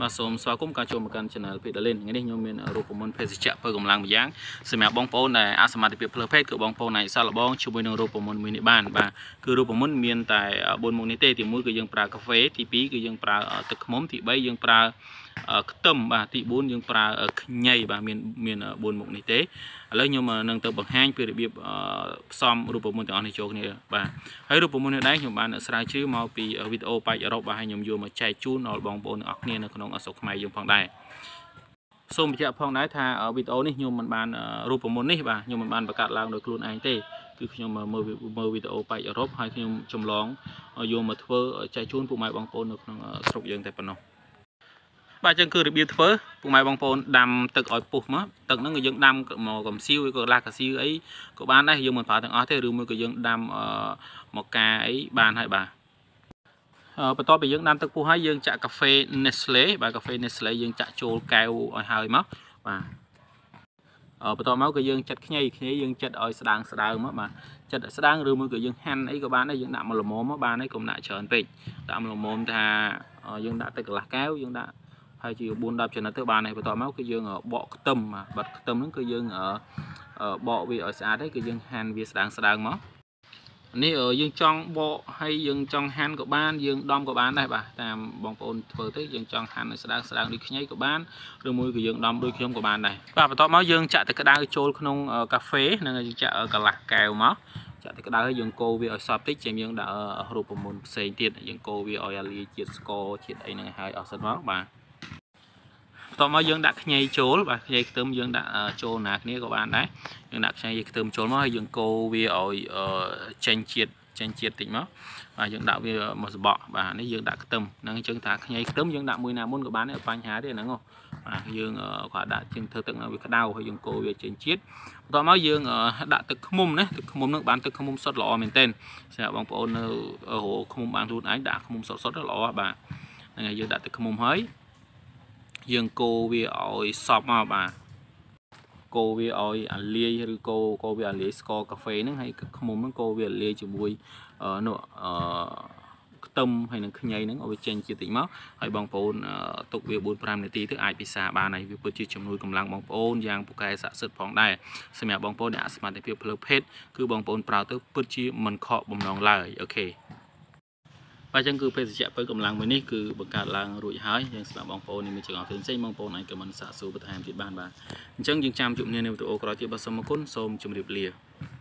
បាទសូមស្វាគមន៍ការចូលមកកាន់ Channel Pedalin ថ្ងៃនេះខ្ញុំមានរូបមន្តភេសជ្ជៈប្រើកម្លាំងម្យ៉ាងសម្រាប់បងប្អូនដែលអសមត្ថភាពផ្លូវភេទគឺបងប្អូនអាចសាកល្បងជាមួយនឹងរូបមន្តមួយនេះបាន បាទគឺរូបមន្តមានតែ4មុខនេះទេទី1គឺយើងប្រើកាហ្វេទី2គឺយើងប្រើទឹកឃ្មុំទី3យើងប្រើខ្ទឹមបាទទី4យើងប្រើខ្ញីបាទមាន មាន4មុខនេះទេឥឡូវខ្ញុំនឹងទៅបង្ហាញពីរបៀបផ្សំរូបមន្តទាំងអស់នេះចូលគ្នាបាទហើយរូបមន្តនេះដែរខ្ញុំបានស្រាវជ្រាវមកពីវីដេអូប៉ែកអឺរ៉ុបបាទហើយខ្ញុំយកមកចែកជូនដល់បងប្អូនទាំងអស់គ្នានៅក្នុងស្រុកខ្មែរយើងផងដែរសូមបញ្ជាក់ផងដែរថាវីដេអូនេះខ្ញុំមិនបានរូបមន្តនេះបាទខ្ញុំមិនបានបង្កើតឡើងដោយខ្លួនឯងទេគឺខ្ញុំមើលមើលវីដេអូប៉ែកអឺរ៉ុបហើយខ្ញុំចម្លងយកមកធ្វើចែកជូនពុកម៉ែបងប្អូននៅក្នុងស្រុកយើងតែប៉ុណ្ណោះបាទអញ្ចឹងគឺរបៀបធ្វើពុកម៉ែបងប្អូនដាំទឹកឲ្យពុះមកទឹកហ្នឹងគឺយើងដាំមកកំសៀវឬក៏ឡាកាសៀវអីក៏បានដែរយើងមិនប្រើទាំងអស់ទេឬមួយក៏យើងដាំមកកាអីបានហើយបាទបន្ទាប់ពីយើងដាំទឹកពុះហើយយើងចាក់កាហ្វេ Nestle បាទកាហ្វេ Nestle យើងចាក់ចូលកែវឲ្យហើយមកបាទបន្ទាប់មកគឺយើងចិតខ្ញីខ្ញីយើងចិតឲ្យស្ដើងស្ដើងមកបាទចិតស្ដើងឬមួយក៏យើងហាន់អីក៏បានដែរយើងដាក់មកល្មមមកបានហើយកុំដាក់ច្រើនពេកដាក់មកល្មមថាយើងដាក់ទឹកកន្លះកែវយើងដាក់ប្រហែលជា4 10ចំណិតទៅបានហើយបន្តមកគឺយើងបកខ្ទឹមបាទខ្ទឹមហ្នឹងគឺយើងបកវាឲ្យស្អាតហើយគឺយើងហាន់វាស្ដាងស្ដាងមកនេះយើងចង់បកហើយយើងចង់ហាន់ក៏បានយើងដំក៏បានដែរបាទតាមបងប្អូនធ្វើទៅយើងចង់ហាន់ឲ្យស្ដើងស្ដើងដូចខ្ញីក៏បានឬមួយក៏យើងដំដូចខ្ញុំក៏បានដែរបាទបន្ទាប់មកយើងចាក់ទឹកក្តៅចូលក្នុងកាហ្វេនឹងយើងចាក់កន្លះកែវមកចាក់ទឹកក្តៅហើយយើងកូរវាឲ្យសព្វតិចចាំយើងដាក់រូបមន្តផ្សេងទៀតយើងកូរវាឲ្យអាលាជាតិស្ករជាតិអីហ្នឹងឲ្យអស់សិនមកបាទបន្ទាប់មកយើងដាក់ខ្ញីចូលបាទខ្ញីខ្ទឹមយើងដាក់ចូលណាគ្នាក៏បានដែរយើងដាក់ខ្ញីខ្ទឹមចូលមកហើយយើងកូរវាឲ្យចេញជាតិចេញជាតិតិចមកបាទយើងដាក់វាមកសបក់បាទនេះយើងដាក់ខ្ទឹមហ្នឹងអញ្ចឹងថាខ្ញីខ្ទឹមយើងដាក់មួយណាមុនក៏បានដែរបញ្ហាទេហ្នឹងហ៎បាទយើងគាត់ដាក់ជាងធ្វើទឹកវាក្តៅហើយយើងកូរវាចេញជាតិបន្ទាប់មកយើងដាក់ទឹកខ្មុំណាទឹកខ្មុំហ្នឹងបានទឹកខ្មុំសុទ្ធល្អមែនទែនសម្រាប់បងប្អូននៅរោខ្មុំបានខ្លួនឯងដាក់ខ្មុំសុទ្ធសុទ្ធល្អបាទហ្នឹងហើយយើងដាក់ទឹកខ្មុំហើយយើងកូរវាឲ្យសប់មកបាទកូរវាឲ្យអាលាយឬកូរកូរវាអាលាយស្ករកាហ្វេហ្នឹងហើយខ្មុំហ្នឹងកូរវាអាលាយជាមួយនោះអឺខ្ទឹមហើយនឹងខ្ញីហ្នឹងឲ្យវាចេញជាតិចមក ហើយបងប្អូនទុកវា4 5នាទីទៅអាចពិសាបានហើយវាពិតជាជំនួយកម្លាំងបងប្អូនយ៉ាងពូកែស័ក្តិសិទ្ធផងដែរសម្រាប់បងប្អូនអ្នកអសមត្ថភាពផ្លូវភេទគឺបងប្អូនប្រើទៅពិតជាមិនខកបំណងឡើយអូខេបាទអញ្ចឹងគឺភេសជ្ជៈពៅកម្លាំងមួយនេះគឺបង្កើតឡើងរួចហើយយើងស្ដាប់បងប្អូននេះមានចង្អល់ផ្សេងៗបងប្អូនអាចខមមិនសាកសួរបន្ថែមទៀតបានបាទអញ្ចឹងយើងចាំជួបគ្នានៅវីដេអូក្រោយទៀតបាទសូមអរគុណសូមជម្រាបលា